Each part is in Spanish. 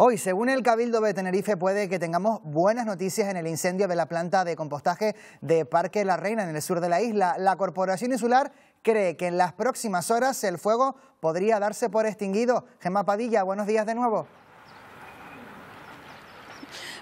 Hoy, según el Cabildo de Tenerife, puede que tengamos buenas noticias en el incendio de la planta de compostaje de Parque La Reina, en el sur de la isla. La Corporación Insular cree que en las próximas horas el fuego podría darse por extinguido. Gemma Padilla, buenos días de nuevo.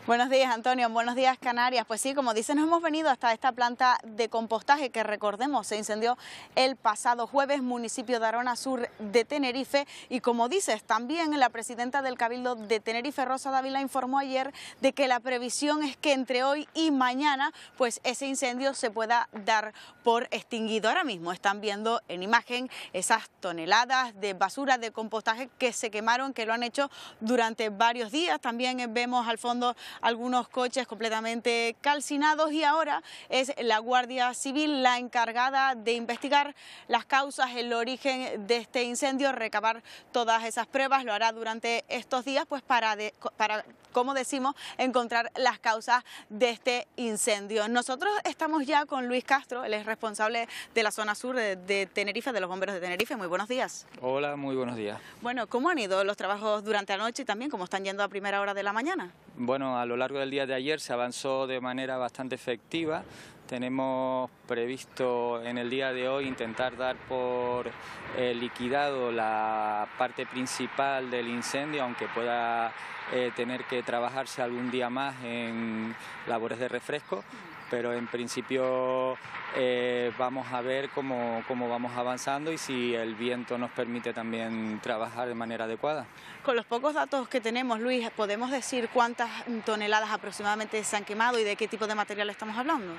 Buenos días, Antonio. Buenos días, Canarias. Pues sí, como dices, nos hemos venido hasta esta planta de compostaje que, recordemos, se incendió el pasado jueves, municipio de Arona Sur de Tenerife. Y como dices, también la presidenta del Cabildo de Tenerife, Rosa Dávila, informó ayer de que la previsión es que entre hoy y mañana, pues ese incendio se pueda dar por extinguido. Ahora mismo están viendo en imagen esas toneladas de basura de compostaje que se quemaron, que lo han hecho durante varios días. También vemos al fondo algunos coches completamente calcinados y ahora es la Guardia Civil la encargada de investigar las causas, el origen de este incendio, recabar todas esas pruebas, lo hará durante estos días pues para, para como decimos, encontrar las causas de este incendio. Nosotros estamos ya con Luis Castro, él es responsable de la zona sur de, de Tenerife, de los bomberos de Tenerife. Muy buenos días. Hola, muy buenos días. Bueno, ¿cómo han ido los trabajos durante la noche y también cómo están yendo a primera hora de la mañana? Bueno, a lo largo del día de ayer se avanzó de manera bastante efectiva tenemos previsto en el día de hoy intentar dar por eh, liquidado la parte principal del incendio, aunque pueda eh, tener que trabajarse algún día más en labores de refresco, pero en principio eh, vamos a ver cómo, cómo, vamos avanzando y si el viento nos permite también trabajar de manera adecuada. Con los pocos datos que tenemos, Luis, ¿podemos decir cuántas toneladas aproximadamente se han quemado y de qué tipo de material estamos hablando?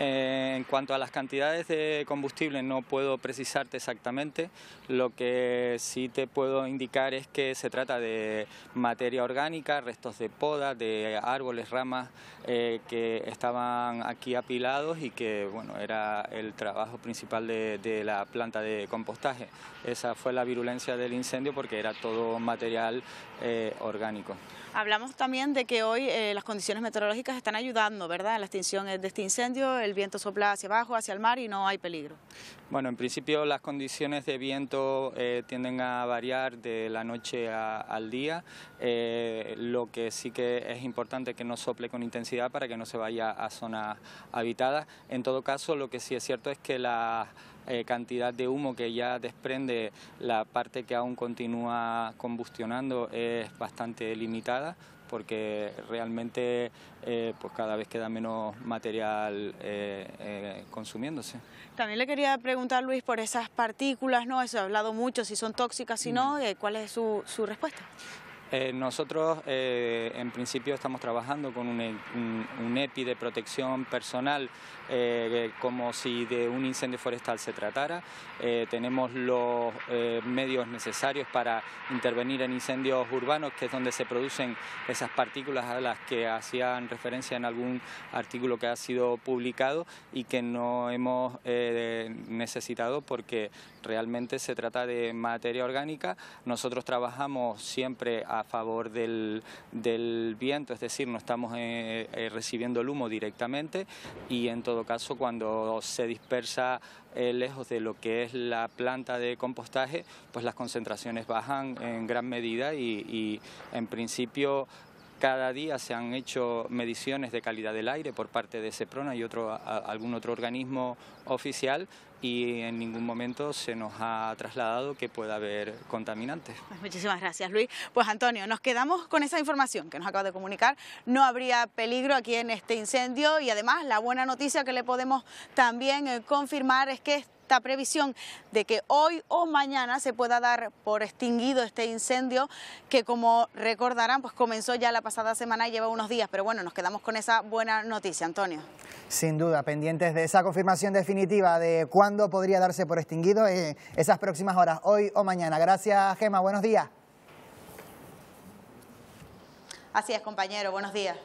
Eh, en cuanto a las cantidades de combustible no puedo precisarte exactamente, lo que sí te puedo indicar es que se trata de materia orgánica, restos de poda, de árboles, ramas eh, que estaban aquí apilados y que bueno, era el trabajo principal de, la planta de compostaje. Esa fue la virulencia del incendio porque era todo material eh, orgánico. Hablamos también de que hoy las condiciones meteorológicas están ayudando ¿verdad? la extinción de este incendio el viento sopla hacia abajo, hacia el mar y no hay peligro. Bueno, en principio las condiciones de viento eh, tienden a variar de la noche al día, eh, lo que sí que es importante que no sople con intensidad para que no se vaya a zonas habitadas. En todo caso, lo que sí es cierto es que la eh, cantidad de humo que ya desprende la parte que aún continúa combustionando es bastante limitada, porque realmente eh, pues cada vez queda menos material eh, eh, consumiéndose. También le quería preguntar, Luis, por esas partículas, ¿no? Eso ha hablado mucho, si son tóxicas, si mm. no, ¿cuál es su, su respuesta? Eh, nosotros eh, en principio estamos trabajando con un, EPI de protección personal eh, como si de un incendio forestal se tratara. tenemos los medios necesarios para intervenir en incendios urbanos, que es donde se producen esas partículas a las que hacían referencia en algún artículo que ha sido publicado y que no hemos necesitado porque realmente se trata de materia orgánica. Nosotros trabajamos siempre a favor del, del viento, es decir, no estamos eh, eh, recibiendo el humo directamente y en todo caso cuando se dispersa eh, lejos de lo que es la planta de compostaje, pues las concentraciones bajan en gran medida y en principio cada día se han hecho mediciones de calidad del aire por parte de CEPRONA y otro, algún otro organismo oficial y en ningún momento se nos ha trasladado que pueda haber contaminantes. Pues muchísimas gracias, Luis. Pues Antonio, nos quedamos con esa información que nos acaba de comunicar. No habría peligro aquí en este incendio y además la buena noticia que le podemos también eh, confirmar es que esta previsión de que hoy o mañana se pueda dar por extinguido este incendio que como recordarán pues comenzó ya la pasada semana y lleva unos días, pero bueno, nos quedamos con esa buena noticia, Antonio. Sin duda, pendientes de esa confirmación definitiva de cuándo podría darse por extinguido en esas próximas horas, hoy o mañana. Gracias, Gema, buenos días. Así es, compañero, buenos días.